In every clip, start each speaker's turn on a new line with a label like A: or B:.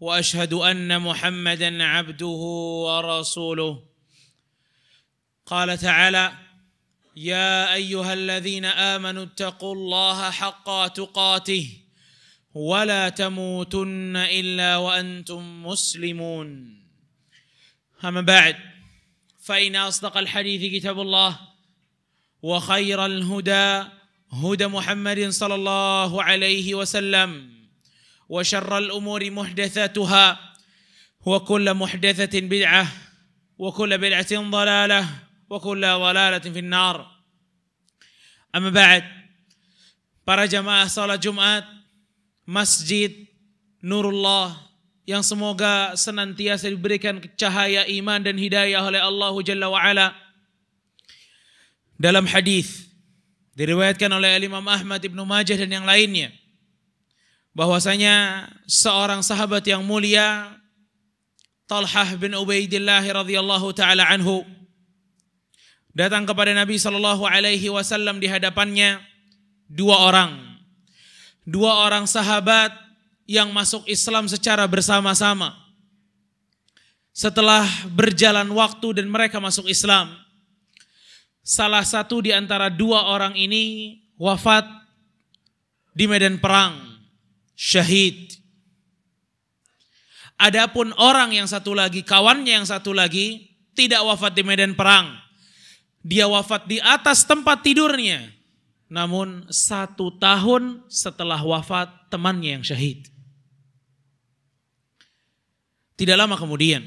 A: واشهد ان محمدا عبده ورسوله قال تعالى يا ايها الذين امنوا اتقوا الله حق تقاته ولا تموتن الا وانتم مسلمون اما بعد فان اصدق الحديث كتاب الله وخير الهدى هدى محمد صلى الله عليه وسلم وشر الأمور محدثاتها وكل محدثة بدعة وكل بدعة ضلالة وكل ضلالة في النار أما بعد para jamaah salat Jumat Masjid Nurullah yang semoga senantiasa diberikan cahaya iman dan hidayah oleh Allah Jalla wa ala. Dalam hadis diriwayatkan oleh Imam Ahmad Ibnu Majah dan yang lainnya bahwasanya seorang sahabat yang mulia Talhah bin Ubaidillah radhiyallahu taala anhu datang kepada Nabi sallallahu alaihi wasallam di hadapannya dua orang dua orang sahabat yang masuk Islam secara bersama-sama setelah berjalan waktu dan mereka masuk Islam salah satu di antara dua orang ini wafat di medan perang syahid. Adapun orang yang satu lagi, kawannya yang satu lagi, tidak wafat di medan perang. Dia wafat di atas tempat tidurnya. Namun satu tahun setelah wafat temannya yang syahid. Tidak lama kemudian,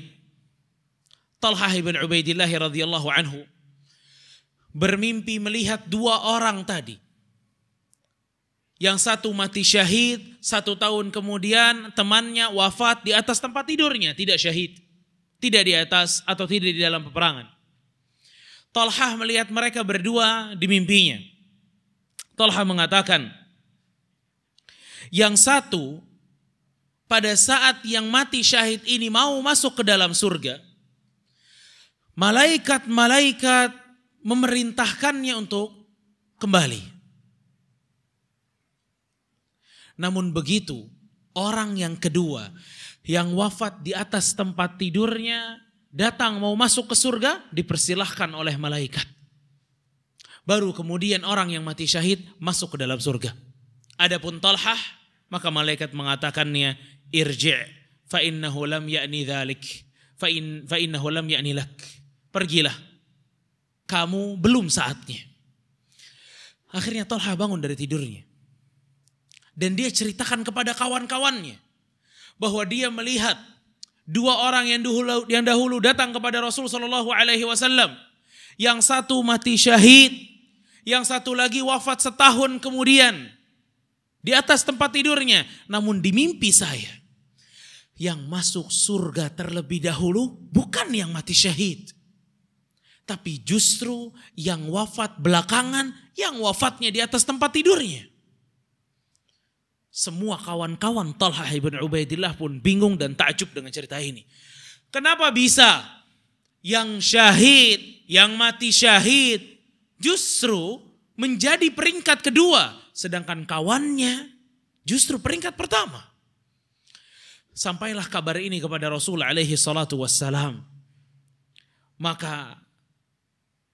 A: Talha ibn Ubaidillah radhiyallahu anhu bermimpi melihat dua orang tadi yang satu mati syahid, satu tahun kemudian temannya wafat di atas tempat tidurnya, tidak syahid. Tidak di atas atau tidak di dalam peperangan. Tolhah melihat mereka berdua di mimpinya. Talhah mengatakan, yang satu pada saat yang mati syahid ini mau masuk ke dalam surga, malaikat-malaikat memerintahkannya untuk kembali. Namun begitu, orang yang kedua yang wafat di atas tempat tidurnya datang mau masuk ke surga dipersilahkan oleh malaikat. Baru kemudian orang yang mati syahid masuk ke dalam surga. Adapun Talhah, maka malaikat mengatakannya irji' fa innahu lam ya'ni dhalik fa in fa innahu lam ya'ni lak. Pergilah. Kamu belum saatnya. Akhirnya Talha bangun dari tidurnya. Dan dia ceritakan kepada kawan-kawannya bahwa dia melihat dua orang yang dahulu yang dahulu datang kepada Rasul Shallallahu Alaihi Wasallam. Yang satu mati syahid, yang satu lagi wafat setahun kemudian di atas tempat tidurnya. Namun di mimpi saya, yang masuk surga terlebih dahulu bukan yang mati syahid. Tapi justru yang wafat belakangan, yang wafatnya di atas tempat tidurnya. Semua kawan-kawan Talha ibn Ubaidillah pun bingung dan takjub dengan cerita ini. Kenapa bisa yang syahid, yang mati syahid justru menjadi peringkat kedua sedangkan kawannya justru peringkat pertama. Sampailah kabar ini kepada Rasul alaihi salatu wassalam. Maka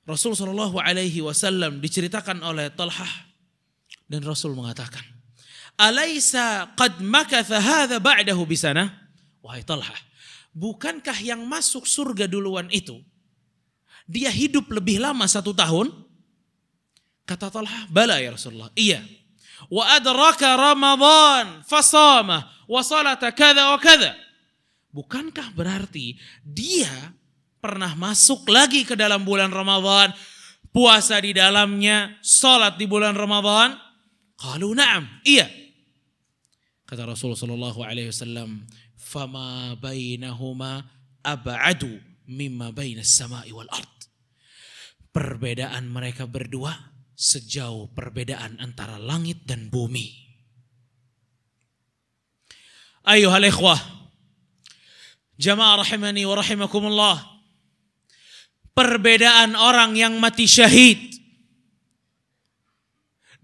A: Rasulullah Shallallahu Alaihi Wasallam diceritakan oleh Talha dan Rasul mengatakan, Alaisa qad makatha hadha ba'dahu bisana? Wahai Talha, bukankah yang masuk surga duluan itu? Dia hidup lebih lama satu tahun? Kata Talha, bala ya Rasulullah. Iya. Wa adraka Ramadan fasama wa salata kada wa kada. Bukankah berarti dia pernah masuk lagi ke dalam bulan Ramadhan puasa di dalamnya, salat di bulan Ramadhan Kalau na'am, iya. Kata Rasul sallallahu alaihi wasallam, "Fama bainahuma ab'adu mimma bainas sama'i wal ard." Perbedaan mereka berdua sejauh perbedaan antara langit dan bumi. Ayo ikhwah, jamaah rahimani wa rahimakumullah. Perbedaan orang yang mati syahid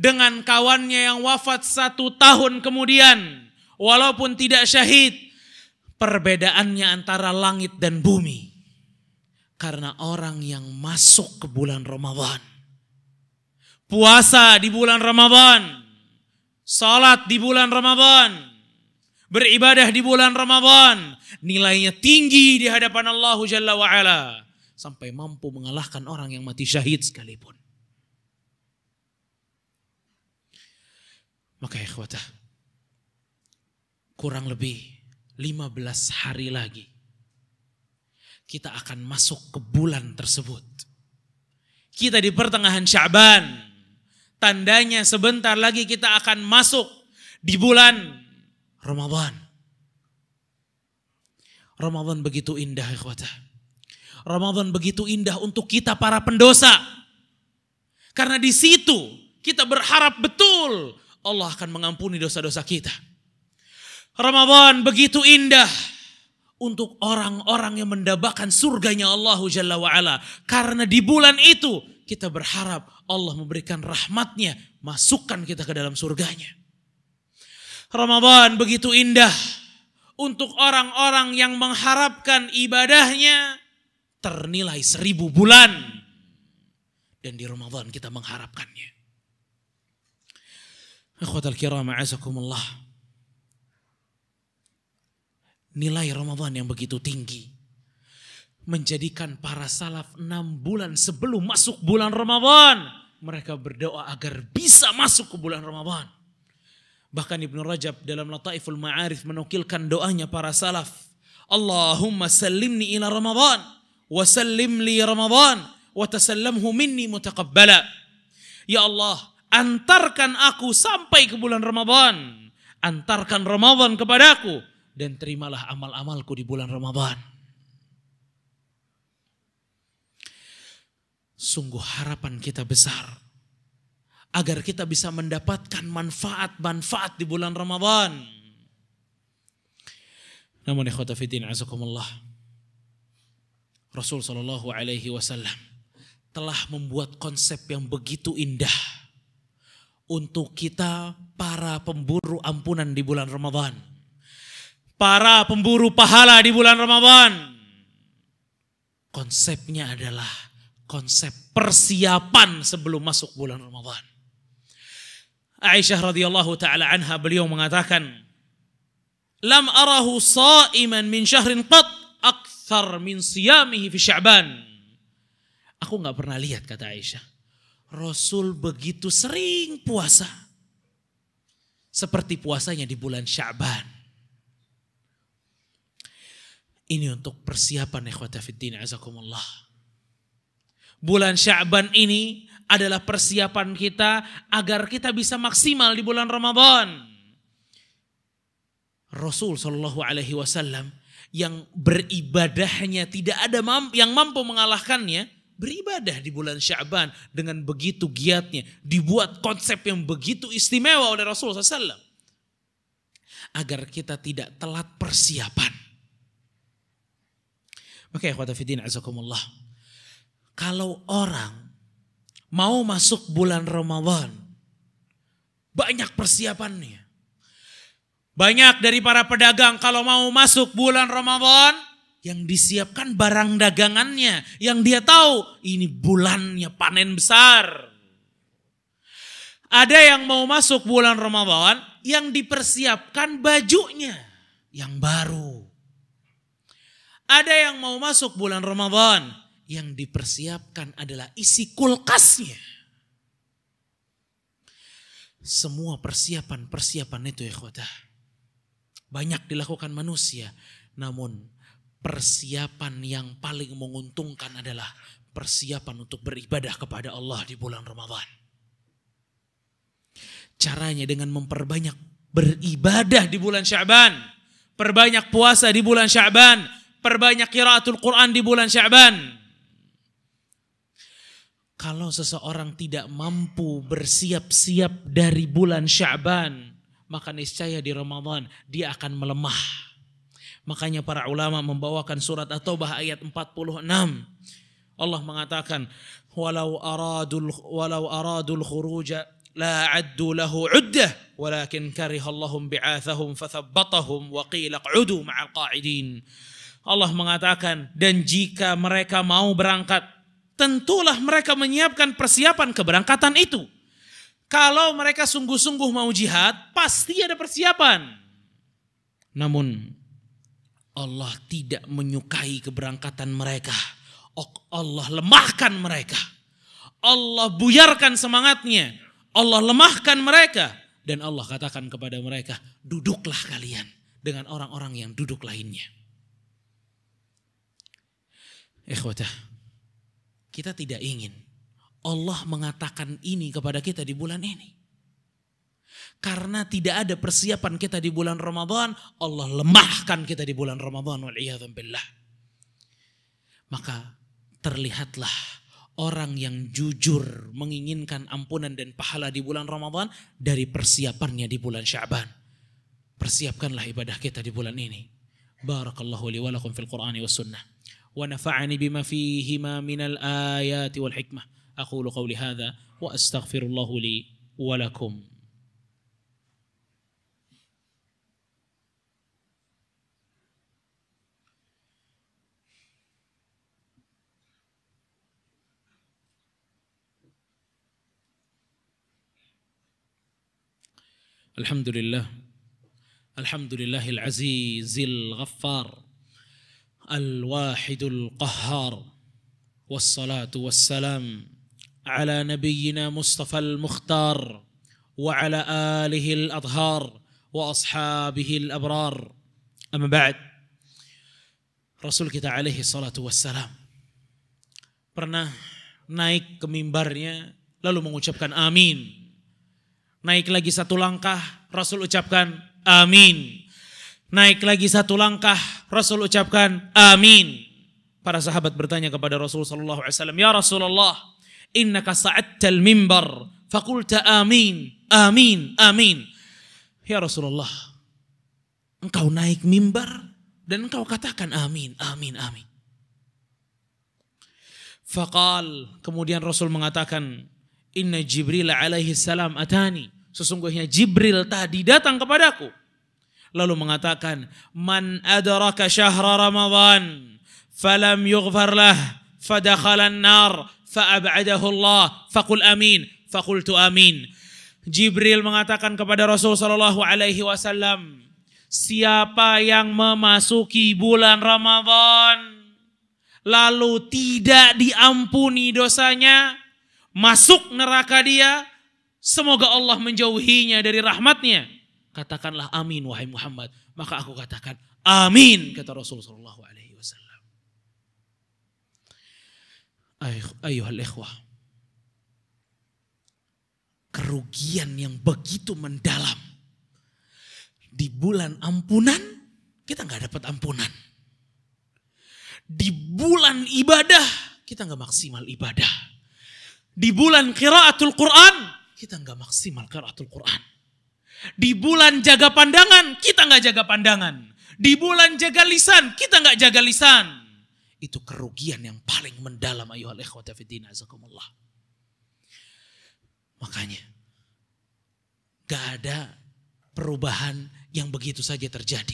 A: dengan kawannya yang wafat satu tahun kemudian, walaupun tidak syahid, perbedaannya antara langit dan bumi. Karena orang yang masuk ke bulan Ramadan, puasa di bulan Ramadan, salat di bulan Ramadan, beribadah di bulan Ramadan, nilainya tinggi di hadapan Allah Jalla wa'ala. Sampai mampu mengalahkan orang yang mati syahid sekalipun. Maka ikhwatah, kurang lebih 15 hari lagi kita akan masuk ke bulan tersebut. Kita di pertengahan Syaban. Tandanya sebentar lagi kita akan masuk di bulan Ramadan. Ramadan begitu indah ikhwatah. Ramadan begitu indah untuk kita para pendosa. Karena di situ kita berharap betul Allah akan mengampuni dosa-dosa kita. Ramadan begitu indah untuk orang-orang yang mendapatkan surganya Allah Jalla wa'ala. Karena di bulan itu kita berharap Allah memberikan rahmatnya, masukkan kita ke dalam surganya. Ramadan begitu indah untuk orang-orang yang mengharapkan ibadahnya ternilai seribu bulan. Dan di Ramadan kita mengharapkannya. Ikhwata al-kiram, azakumullah. Nilai Ramadan yang begitu tinggi menjadikan para salaf enam bulan sebelum masuk bulan Ramadan mereka berdoa agar bisa masuk ke bulan Ramadan. Bahkan Ibnu Rajab dalam Lataiful Ma'arif menukilkan doanya para salaf. Allahumma sallimni ila Ramadan wa sallim li Ramadan wa tasallamhu minni mutaqabbala. Ya Allah, antarkan aku sampai ke bulan Ramadan. Antarkan Ramadan kepadaku dan terimalah amal-amalku di bulan Ramadan. Sungguh harapan kita besar agar kita bisa mendapatkan manfaat-manfaat di bulan Ramadan. Namun ikhwatafidin azakumullah. Rasul sallallahu alaihi wasallam telah membuat konsep yang begitu indah untuk kita para pemburu ampunan di bulan Ramadan. Para pemburu pahala di bulan Ramadan. Konsepnya adalah konsep persiapan sebelum masuk bulan Ramadan. Aisyah radhiyallahu taala anha beliau mengatakan, "Lam arahu sa'iman min syahrin qat akthar min siyamihi fi Sya'ban." Aku nggak pernah lihat kata Aisyah Rasul begitu sering puasa. Seperti puasanya di bulan Syaban. Ini untuk persiapan fiddin azakumullah. Bulan Syaban ini adalah persiapan kita agar kita bisa maksimal di bulan Ramadan. Rasul Shallallahu Alaihi Wasallam yang beribadahnya tidak ada yang mampu mengalahkannya, beribadah di bulan Syaban dengan begitu giatnya. Dibuat konsep yang begitu istimewa oleh Rasulullah SAW. Agar kita tidak telat persiapan. Oke, ya khawatafidin azakumullah. Kalau orang mau masuk bulan Ramadan. Banyak persiapannya. Banyak dari para pedagang kalau mau masuk bulan Ramadan yang disiapkan barang dagangannya, yang dia tahu ini bulannya panen besar. Ada yang mau masuk bulan Ramadan yang dipersiapkan bajunya yang baru. Ada yang mau masuk bulan Ramadan yang dipersiapkan adalah isi kulkasnya. Semua persiapan-persiapan itu ya khodah. Banyak dilakukan manusia. Namun persiapan yang paling menguntungkan adalah persiapan untuk beribadah kepada Allah di bulan Ramadan. Caranya dengan memperbanyak beribadah di bulan Syaban, perbanyak puasa di bulan Syaban, perbanyak kiraatul Quran di bulan Syaban. Kalau seseorang tidak mampu bersiap-siap dari bulan Syaban, maka niscaya di Ramadan dia akan melemah Makanya para ulama membawakan surat At-Taubah ayat 46. Allah mengatakan, "Walau aradul walau aradul khuruja la addu lahu uddah walakin karihallahum bi'athahum fathabbatahum wa qila qa'udu ma'al qa'idin." Allah mengatakan, "Dan jika mereka mau berangkat, tentulah mereka menyiapkan persiapan keberangkatan itu." Kalau mereka sungguh-sungguh mau jihad, pasti ada persiapan. Namun Allah tidak menyukai keberangkatan mereka. Allah lemahkan mereka. Allah buyarkan semangatnya. Allah lemahkan mereka. Dan Allah katakan kepada mereka, duduklah kalian dengan orang-orang yang duduk lainnya. Ikhwatah, kita tidak ingin Allah mengatakan ini kepada kita di bulan ini. Karena tidak ada persiapan kita di bulan Ramadan, Allah lemahkan kita di bulan Ramadan. Wal'iyadzubillah. Maka terlihatlah orang yang jujur menginginkan ampunan dan pahala di bulan Ramadan dari persiapannya di bulan Syaban. Persiapkanlah ibadah kita di bulan ini. Barakallahu li fil Qur'ani wa sunnah. Wa nafa'ani bima fihima minal ayati wal hikmah. أقول قولي هذا وأستغفر الله لي ولكم الحمد لله الحمد لله العزيز الغفار الواحد القهار والصلاه والسلام على نبينا مصطفى المختار وعلى اله الاطهار واصحابه الابرار اما بعد رسول kita عليه الصلاة والسلام pernah naik ke mimbarnya lalu mengucapkan amin Naik lagi satu langkah, Rasul ucapkan amin. Naik lagi satu langkah, Rasul ucapkan amin. Para sahabat bertanya kepada Rasul sallallahu alaihi wasallam, "Ya Rasulullah, innaka al mimbar faqulta amin, amin, amin." Ya Rasulullah, engkau naik mimbar dan engkau katakan amin, amin, amin. Fakal kemudian Rasul mengatakan, Inna Jibril alaihi salam atani. Sesungguhnya Jibril tadi datang kepadaku. Lalu mengatakan, Man adaraka syahra Ramadan, falam yughfar lah, fadakhalan nar, fa'ab'adahu Allah, faqul amin, faqultu amin. Jibril mengatakan kepada Rasul saw Alaihi Wasallam, siapa yang memasuki bulan Ramadan lalu tidak diampuni dosanya, masuk neraka dia, semoga Allah menjauhinya dari rahmatnya. Katakanlah amin wahai Muhammad. Maka aku katakan amin kata Rasulullah SAW. Ayuhal ikhwah. Kerugian yang begitu mendalam. Di bulan ampunan, kita nggak dapat ampunan. Di bulan ibadah, kita nggak maksimal ibadah di bulan kiraatul Quran, kita nggak maksimal kiraatul Quran. Di bulan jaga pandangan, kita nggak jaga pandangan. Di bulan jaga lisan, kita nggak jaga lisan. Itu kerugian yang paling mendalam ayo ikhwata fiddin azakumullah. Makanya, gak ada perubahan yang begitu saja terjadi.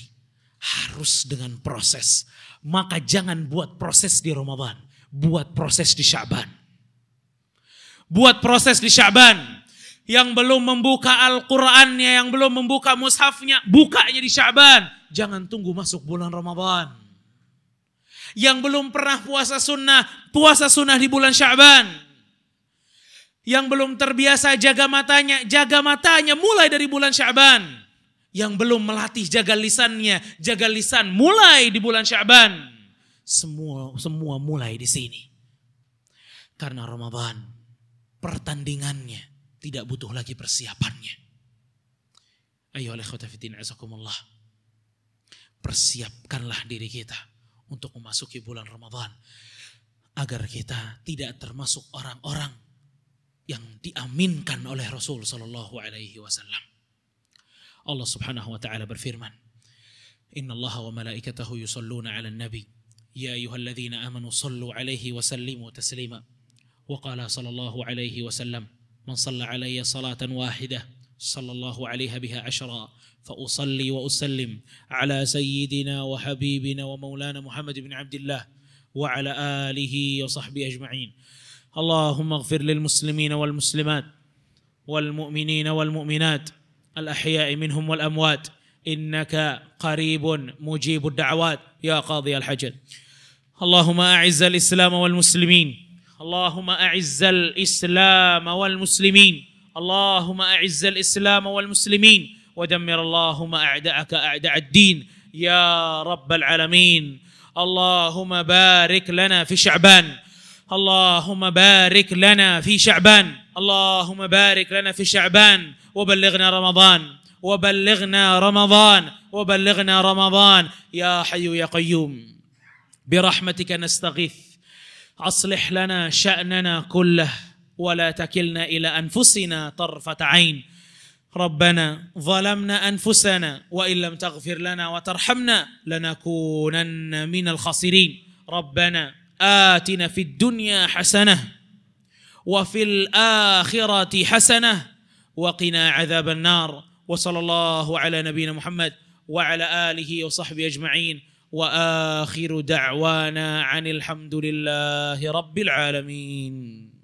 A: Harus dengan proses. Maka jangan buat proses di Ramadan. Buat proses di Syaban buat proses di Syaban. Yang belum membuka Al-Qur'annya, yang belum membuka mushafnya, bukanya di Syaban. Jangan tunggu masuk bulan Ramadan. Yang belum pernah puasa sunnah, puasa sunnah di bulan Syaban. Yang belum terbiasa jaga matanya, jaga matanya mulai dari bulan Syaban. Yang belum melatih jaga lisannya, jaga lisan mulai di bulan Syaban. Semua semua mulai di sini. Karena Ramadan pertandingannya, tidak butuh lagi persiapannya. Ayo oleh khutafidin azakumullah. Persiapkanlah diri kita untuk memasuki bulan Ramadan. Agar kita tidak termasuk orang-orang yang diaminkan oleh Rasul Sallallahu Alaihi Wasallam. Allah Subhanahu Wa Taala berfirman, Inna Allah wa malaikatahu yusalluna ala nabi. Ya ayuhalladzina amanu sallu alaihi wa sallimu taslima. وقال صلى الله عليه وسلم من صلى علي صلاة واحدة صلى الله عليها بها عشرا فأصلي وأسلم على سيدنا وحبيبنا ومولانا محمد بن عبد الله وعلى آله وصحبه أجمعين اللهم اغفر للمسلمين والمسلمات والمؤمنين والمؤمنات الأحياء منهم والأموات إنك قريب مجيب الدعوات يا قاضي الحجر اللهم أعز الإسلام والمسلمين اللهم أعز الإسلام والمسلمين اللهم أعز الإسلام والمسلمين ودمر اللهم أعداءك أعداء الدين يا رب العالمين اللهم بارك لنا في شعبان اللهم بارك لنا في شعبان اللهم بارك لنا في شعبان وبلغنا رمضان وبلغنا رمضان وبلغنا رمضان يا حي يا قيوم برحمتك نستغيث أصلح لنا شأننا كله ولا تكلنا إلى أنفسنا طرفة عين ربنا ظلمنا أنفسنا وإن لم تغفر لنا وترحمنا لنكونن من الخاسرين ربنا آتنا في الدنيا حسنة وفي الآخرة حسنة وقنا عذاب النار وصلى الله على نبينا محمد وعلى آله وصحبه أجمعين واخر دعوانا عن الحمد لله رب العالمين